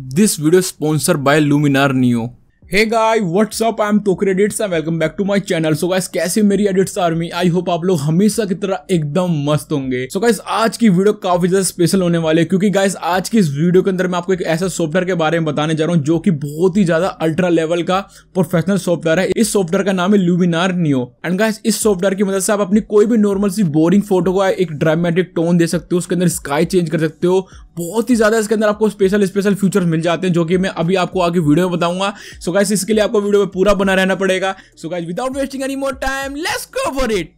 This video is sponsored by Luminar Neo. Hey guys what's up I am Toker edits and welcome back to my channel so guys कैसे मेरी edits army I hope आप लोग हमेशा की तरह एकदम मस्त होंगे सो so गाइस आज की वीडियो काफी ज्यादा स्पेशल होने वाली है क्योंकि गाइस आज की इस वीडियो के अंदर मैं आपको एक ऐसा सॉफ्टवेयर के बारे में बताने जा रहा हूँ जो कि बहुत ही ज्यादा अल्ट्रा लेवल का प्रोफेशनल सॉफ्टवेयर है इस सॉफ्टवेयर का नाम है ल्यूमिनार नियो एंड गाइस इस सॉफ्टवेयर की मदद मतलब से आप अपनी कोई भी नॉर्मल सी बोरिंग फोटो को एक ड्रामेटिक टोन दे सकते हो उसके अंदर स्काई चेंज कर सकते हो बहुत ही ज़्यादा इसके अंदर आपको स्पेशल स्पेशल फीचर्स मिल जाते हैं जो कि मैं अभी आपको आगे वीडियो में बताऊंगा सो गाइस इसके लिए आपको वीडियो में पूरा बना रहना पड़ेगा so guys without wasting any more time let's go for it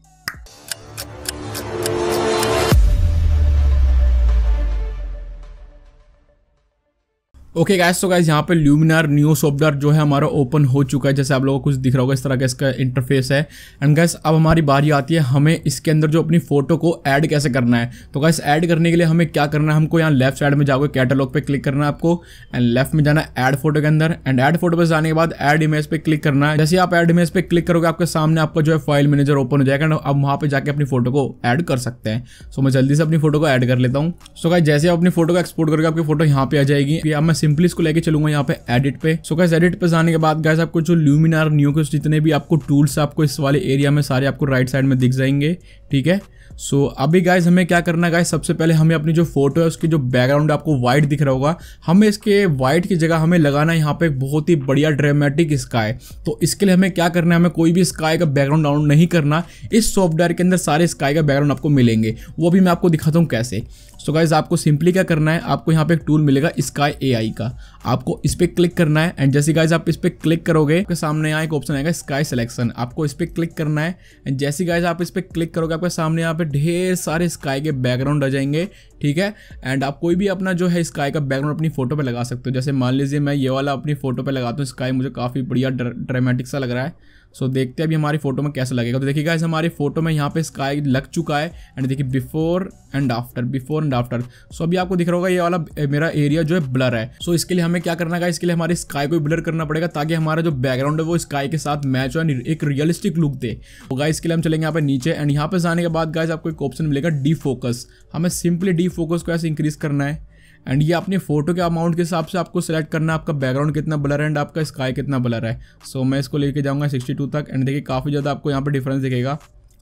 okay guys तो गाइस यहाँ पे ल्यूमिनार न्यू सॉफ्टवेयर जो है हमारा ओपन हो चुका है जैसे आप लोगों को कुछ दिख रहा होगा इस तरह का इसका इंटरफेस है एंड गाइस अब हमारी बारी आती है हमें इसके अंदर जो अपनी फोटो को ऐड कैसे करना है तो गाइस ऐड करने के लिए हमें क्या करना है हमको यहाँ लेफ्ट साइड में जाओगे कैटलॉग पे क्लिक करना है आपको एंड लेफ्ट में जाना ऐड फोटो के अंदर एंड ऐड फोटो पर जाने के बाद एड इमेज पे क्लिक करना है जैसे आप एड इमेज पे क्लिक करोगे आपके सामने आपका जो है फाइल मैनेजर ओपन हो जाएगा अब वहाँ पर जाकर अपनी फोटो को ऐड कर सकते हैं सो मैं जल्दी से अपनी फोटो को ऐड कर लेता हूँ सो गाय जैसे आप अपनी फोटो को एक्सपोर्ट करोगे आपकी फोटो यहाँ पे आ जाएगी अब मैं सिंपली इसको लेके चलूंगा यहाँ पे एडिट पे सो गैस एडिट पे जाने के बाद गैस आपको जो ल्यूमिनार न्यू के जितने भी आपको टूल्स आपको इस वाले एरिया में सारे आपको राइट साइड में दिख जाएंगे ठीक है सो so, अभी गाइज हमें क्या करना है गाइज सबसे पहले हमें अपनी जो फोटो है उसकी जो बैकग्राउंड आपको व्हाइट दिख रहा होगा हमें इसके वाइट की जगह हमें लगाना है यहाँ पे एक बहुत ही बढ़िया ड्रामेटिक स्काई तो इसके लिए हमें क्या करना है हमें कोई भी स्काई का बैकग्राउंड डाउनलोड नहीं करना इस सॉफ्टवेयर के अंदर सारे स्काई का बैकग्राउंड आपको मिलेंगे वो भी मैं आपको दिखाता हूँ कैसे सो so गाइज आपको सिंपली क्या करना है आपको यहाँ पे एक टूल मिलेगा स्काई ए का आपको इस पर क्लिक करना है एंड जैसे गाइज आप इस पर क्लिक करोगे आपके सामने यहाँ एक ऑप्शन आएगा स्काई सिलेक्शन आपको इस पर क्लिक करना है एंड जैसे गाइज आप इस पर क्लिक करोगे आपके सामने यहाँ पे ढेर सारे स्काई के बैकग्राउंड आ जाएंगे ठीक है एंड आप कोई भी अपना जो है स्काई का बैकग्राउंड अपनी फोटो पर लगा सकते हो जैसे मान लीजिए मैं ये वाला अपनी फोटो पर लगाता हूँ स्काई मुझे काफ़ी बढ़िया ड्रामेटिक सा लग रहा है सो देखते हैं अभी हमारी फोटो में कैसा लगेगा तो देखिए इस हमारी फोटो में यहाँ पे स्काई लग चुका है एंड देखिए before and after before and after so अभी आपको दिख रहा होगा ये वाला मेरा एरिया जो है ब्लर है सो so, इसके लिए हमें क्या करना है इसके लिए हमारी स्काई को ब्लर करना पड़ेगा ताकि हमारा जो बैकग्राउंड है वो स्काई के साथ मैच हो एक रियलिस्टिक लुक दे तो गाइस के लिए हम चलेंगे यहाँ पे नीचे एंड यहाँ पे जाने के बाद गाइस आपको एक ऑप्शन मिलेगा डी फोकस हमें सिंपली डी फोकस को ऐसे इंक्रीज करना है एंड ये अपने फोटो के अमाउंट के हिसाब से आपको सेलेक्ट करना है आपका बैकग्राउंड कितना ब्लर है एंड आपका स्काई कितना ब्लर है सो so, मैं इसको लेके जाऊँगा सिक्सटी टू तक एंड देखिए काफ़ी ज़्यादा आपको यहाँ पर डिफरेंस दिखेगा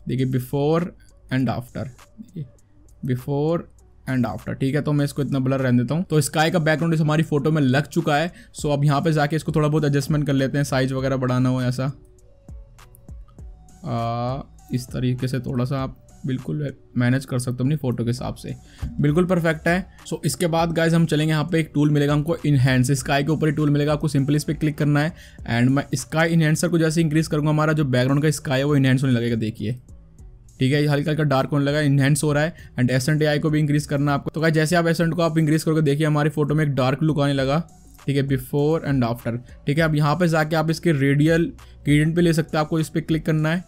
देखिए बिफोर एंड आफ्टर देखिए बिफोर एंड आफ्टर ठीक है तो मैं इसको इतना ब्लर रहने देता हूँ तो स्काई का बैकग्राउंड इस हमारी फोटो में लग चुका है सो अब यहाँ पर जाके इसको थोड़ा बहुत एडजस्टमेंट कर लेते हैं साइज वगैरह बढ़ाना हो ऐसा आ, इस तरीके से थोड़ा सा आप बिल्कुल मैनेज कर सकते हो अपनी फोटो के हिसाब से बिल्कुल परफेक्ट है सो so, इसके बाद गाइज हम चलेंगे यहाँ पे एक टूल मिलेगा हमको इनहेंस स्काई के ऊपर ही टूल मिलेगा आपको सिंपली इस पर क्लिक करना है एंड मैं स्काई इनहेंसर को जैसे इंक्रीज करूँगा हमारा जो बैकग्राउंड का स्काई है वो इनहेंस होने लगेगा देखिए ठीक है हल्का हल्का डार्क होने लगा इनहेंस हो रहा है एंड एस एंड को भी इंक्रीज करना आपको तो क्या जैसे आप एस को आप इंक्रीज करोगे देखिए हमारी फोटो में एक डार्क लुक आने लगा ठीक है बिफोर एंड आफ्टर ठीक है अब यहाँ पे जाके आप इसके रेडियल ग्रीडियंट पे ले सकते हैं आपको इस पर क्लिक करना है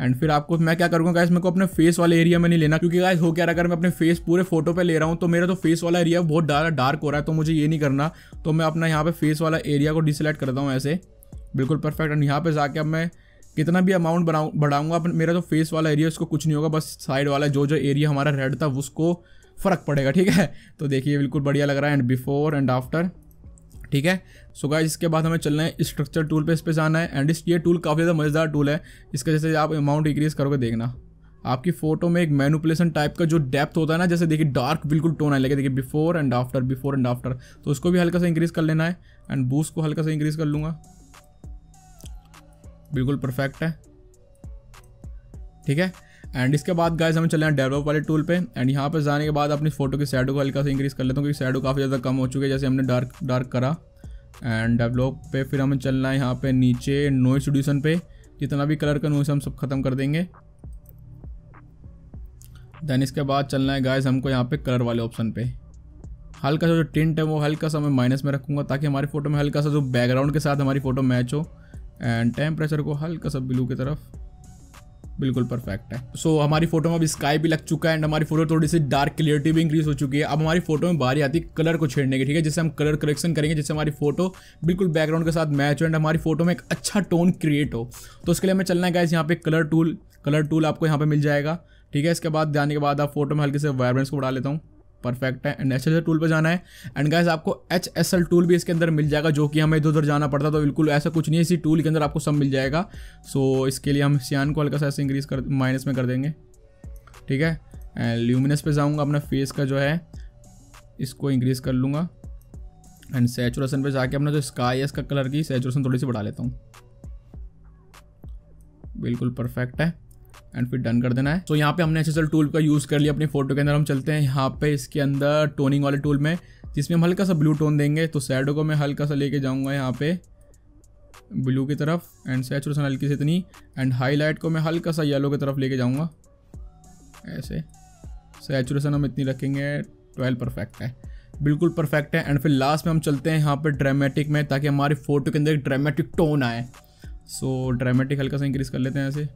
एंड फिर आपको मैं क्या करूँगा गाइस मेरे को अपने फेस वाले एरिया में नहीं लेना क्योंकि गाइस हो क्या रहा अगर मैं अपने फेस पूरे फोटो पे ले रहा हूँ तो मेरा तो फेस वाला एरिया बहुत डार्क डार्क हो रहा है तो मुझे ये नहीं करना तो मैं अपना यहाँ पे फेस वाला एरिया को डिसलेक्ट करता हूँ ऐसे बिल्कुल परफेक्ट एंड यहाँ पर जाके अब मैं कितना भी अमाउंट बनाऊँ बढ़ाऊँगा मेरा तो फेस वाला एरिया उसको कुछ नहीं होगा बस साइड वाला जो जो एरिया हमारा रेड था उसको फ़र्क पड़ेगा ठीक है तो देखिए बिल्कुल बढ़िया लग रहा है एंड बिफोर एंड आफ्टर ठीक है सो गाइस इसके बाद हमें चलना है स्ट्रक्चर टूल पे इस पर जाना है एंड इस ये टूल काफ़ी ज़्यादा मज़ेदार टूल है इसका जैसे आप अमाउंट इंक्रीज करोगे देखना आपकी फोटो में एक मैनुपलेसन टाइप का जो डेप्थ होता है ना जैसे देखिए डार्क बिल्कुल टोन आने लगे देखिए before and after before and after तो उसको भी हल्का सा इंक्रीज़ कर लेना है एंड बूस को हल्का सा इंक्रीज़ कर लूँगा बिल्कुल परफेक्ट है ठीक है एंड इसके बाद गाइज हमें चले हैं डेवलप वाले टूल पे एंड यहाँ पे जाने के बाद अपनी फोटो की सैडो को हल्का से इंक्रीज कर लेता हूँ क्योंकि सैडो काफ़ी ज़्यादा कम हो चुके जैसे हमने डार्क डार्क करा एंड डेवलप पे फिर हमें चलना है यहाँ पे नीचे नोइस रिड्यूसन पे जितना भी कलर का नोइस हम सब खत्म कर देंगे देन इसके बाद चलना है गाइज हमको यहाँ पे कलर वाले ऑप्शन पे हल्का सा जो टिंट है वो हल्का सा मैं माइनस में रखूँगा ताकि हमारी फ़ोटो में हल्का सा जो बैकग्राउंड के साथ हमारी फ़ोटो मैच हो एंड टेम्परेचर को हल्का सा ब्लू की तरफ बिल्कुल परफेक्ट है सो so, हमारी फोटो में अब स्काई भी लग चुका है एंड हमारी फोटो थोड़ी सी डार्क क्लियरिटी भी इंक्रीज हो चुकी है अब हमारी फोटो में बारी आती है कलर को छेड़ने की ठीक है जिससे हम कलर करेक्शन करेंगे जिससे हमारी फोटो बिल्कुल बैकग्राउंड के साथ मैच हो एंड हमारी फोटो में एक अच्छा टोन क्रिएट हो तो उसके लिए हमें चलना है गाइज यहाँ पे कलर टूल कलर टूल आपको यहाँ पर मिल जाएगा ठीक है इसके बाद जाने के बाद आप फोटो में हल्के से वाइब्रेंस को बढ़ा लेता हूँ परफेक्ट है एंड एच टूल पर जाना है एंड गाइस आपको एच एस एल टूल भी इसके अंदर मिल जाएगा जो कि हमें इधर उधर जाना पड़ता तो बिल्कुल ऐसा कुछ नहीं है इसी टूल के अंदर आपको सब मिल जाएगा सो so, इसके लिए हम सियान को हल्का सा ऐसे इंक्रीज कर माइनस में कर देंगे ठीक है एंड ल्यूमिनस पर जाऊँगा अपना फेस का जो है इसको इंक्रीज कर लूँगा एंड सेचुरेशन पर जाके अपना जो स्काई है इसका कलर की सेचुरेशन थोड़ी सी बढ़ा लेता हूँ बिल्कुल परफेक्ट है एंड फिर डन कर देना है तो यहाँ पे हमने एस टूल का यूज़ कर लिया अपनी फोटो के अंदर हम चलते हैं यहाँ पे इसके अंदर टोनिंग वाले टूल में जिसमें हम हल्का सा ब्लू टोन देंगे तो सैडो को मैं हल्का सा लेके जाऊँगा यहाँ पे ब्लू की तरफ एंड सैचुरेशन हल्की से इतनी एंड हाई को मैं हल्का सा येलो की तरफ लेके जाऊँगा ऐसे सैचुरेशन हम इतनी रखेंगे ट्वेल्व परफेक्ट है बिल्कुल परफेक्ट है एंड फिर लास्ट में हम चलते हैं यहाँ पर ड्रामेटिक में ताकि हमारी फ़ोटो के अंदर एक ड्रामेटिक टोन आए सो so, ड्रामेटिक हल्का सा इंक्रीज़ कर लेते हैं ऐसे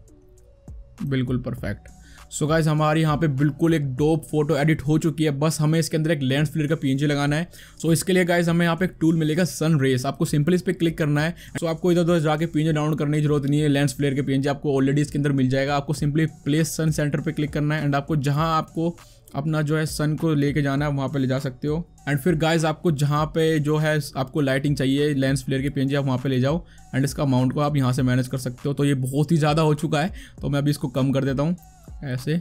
बिल्कुल परफेक्ट सो गाइज हमारी यहाँ पे बिल्कुल एक डोप फोटो एडिट हो चुकी है बस हमें इसके अंदर एक लेंस फ्लेयर का पीएनजी लगाना है सो so इसके लिए गाइज हमें यहाँ पे एक टूल मिलेगा सन रेस आपको सिंपल इस पर क्लिक करना है सो so आपको इधर उधर जाके पीएनजी डाउनलोड करने की जरूरत नहीं है लेंस फ्लेयर के पीएनजी आपको ऑलरेडी इसके अंदर मिल जाएगा आपको सिंपली प्लेस सन सेंटर पर क्लिक करना है एंड आपको जहाँ आपको अपना जो है सन को लेके जाना है वहाँ पे ले जा सकते हो एंड फिर गाइज आपको जहाँ पे जो है आपको लाइटिंग चाहिए लेंस फ्लेयर के पेंजी आप वहाँ पे ले जाओ एंड इसका अमाउंट को आप यहाँ से मैनेज कर सकते हो तो ये बहुत ही ज़्यादा हो चुका है तो मैं अभी इसको कम कर देता हूँ ऐसे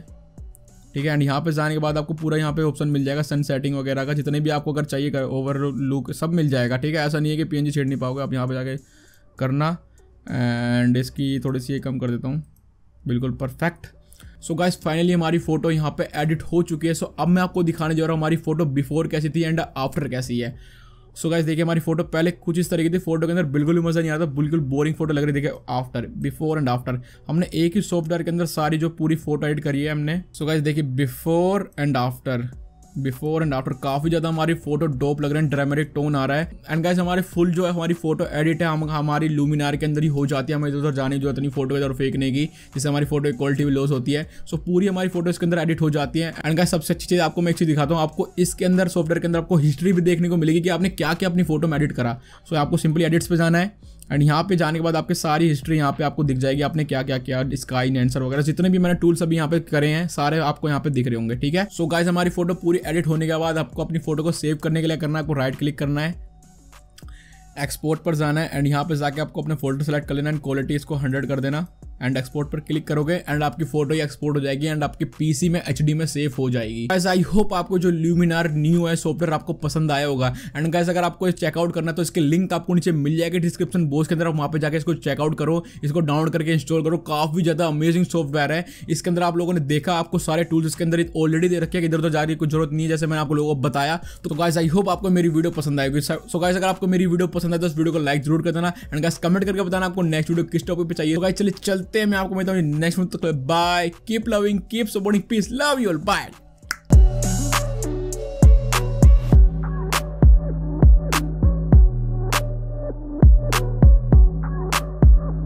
ठीक है एंड यहाँ पे जाने के बाद आपको पूरा यहाँ पे ऑप्शन मिल जाएगा सन सेटिंग वगैरह का जितने भी आपको अगर चाहिए ओवर लुक सब मिल जाएगा ठीक है ऐसा नहीं है कि पी छेड़ नहीं पाओगे आप यहाँ पे जाके करना एंड इसकी थोड़ी सी कम कर देता हूँ बिल्कुल परफेक्ट सो गाइस फाइनली हमारी फोटो यहाँ पे एडिट हो चुकी है सो so, अब मैं आपको दिखाने जा रहा हूँ हमारी फोटो बिफोर कैसी थी एंड आफ्टर कैसी है सो so गाइस देखिए हमारी फोटो पहले कुछ इस तरीके की थी फोटो के अंदर बिल्कुल भी मज़ा नहीं आता बिल्कुल बोरिंग फोटो लग रही देखिए आफ्टर बिफोर एंड आफ्टर हमने एक ही सॉफ्टवेयर के अंदर सारी जो पूरी फोटो एडिट करी है हमने सो so गाइस देखिए before and after before and after काफ़ी ज़्यादा हमारी फोटो डोप लग रहे हैं ड्रामेटिक टोन आ रहा है एंड गाइज हमारी फुल जो है हमारी फोटो एडिट है हम हमारी लूमिनार के अंदर ही हो जाती है हमें इधर उधर जाने की जरूरत नहीं फोटो इधर फेंकने की जिससे हमारी फोटो की क्वालिटी भी लॉस होती है सो so, पूरी हमारी फोटो इसके अंदर एडिट हो जाती है एंड गाइज सबसे अच्छी चीज़ आपको मैं एक चीज़ दिखाता हूँ आपको इसके अंदर सॉफ्टवेयर के अंदर आपको हिस्ट्री भी देखने को मिलेगी कि आपने क्या क्या अपनी फोटो में एडिट करा सो so, आपको सिंपली एडिट्स पर जाना है एंड यहाँ पे जाने के बाद आपकी सारी हिस्ट्री यहाँ पे आपको दिख जाएगी आपने क्या क्या किया स्काई नेंसर वगैरह जितने भी मैंने टूल्स अभी यहाँ पे करे हैं सारे आपको यहाँ पे दिख रहे होंगे ठीक है सो so गाइज हमारी फोटो पूरी एडिट होने के बाद आपको अपनी फोटो को सेव करने के लिए करना है आपको राइट क्लिक करना है एक्सपोर्ट पर जाना है एंड यहाँ पे जाके आपको अपने फोटो सेलेक्ट कर लेना एंड क्वालिटी इसको हंड्रेड कर देना एंड एक्सपोर्ट पर क्लिक करोगे एंड आपकी फोटो ही एक्सपोर्ट हो जाएगी एंड आपके पीसी में एच में सेफ हो जाएगी गैस आई होप आपको जो ल्यूमिनार न्यू है सॉफ्टवेयर आपको पसंद आया होगा एंड गैस अगर आपको चेकआउट करना है तो इसके लिंक तो आपको नीचे मिल जाएगी डिस्क्रिप्शन बॉक्स के अंदर आप वहाँ पर जाकर इसको चेकआउट करो इसको डाउनलोड करके इंस्टॉल करो काफी ज्यादा अमेजिंग सॉफ्टवेयर है इसके अंदर आप लोगों ने देखा आपको सारे टूल्स इसके अंदर ऑलरेडी दे रखे हैं इधर उधर जाने की कोई जरूरत नहीं है जैसे मैंने आप लोगों को बताया तो गाइस आई होप आपको मेरी वीडियो पसंद आएगी सो गाइस अगर आपको मेरी वीडियो पसंद आए तो इस वीडियो को लाइक जरूर कर देना एंड गाइस कमेंट करके बताना आपको नेक्स्ट वीडियो किस टॉपिक पर चाहिए तो गाइस चलिए चलते हैं में आपको मिलता हूँ नेक्स्ट मंथ तक bye keep loving keep supporting peace love you bye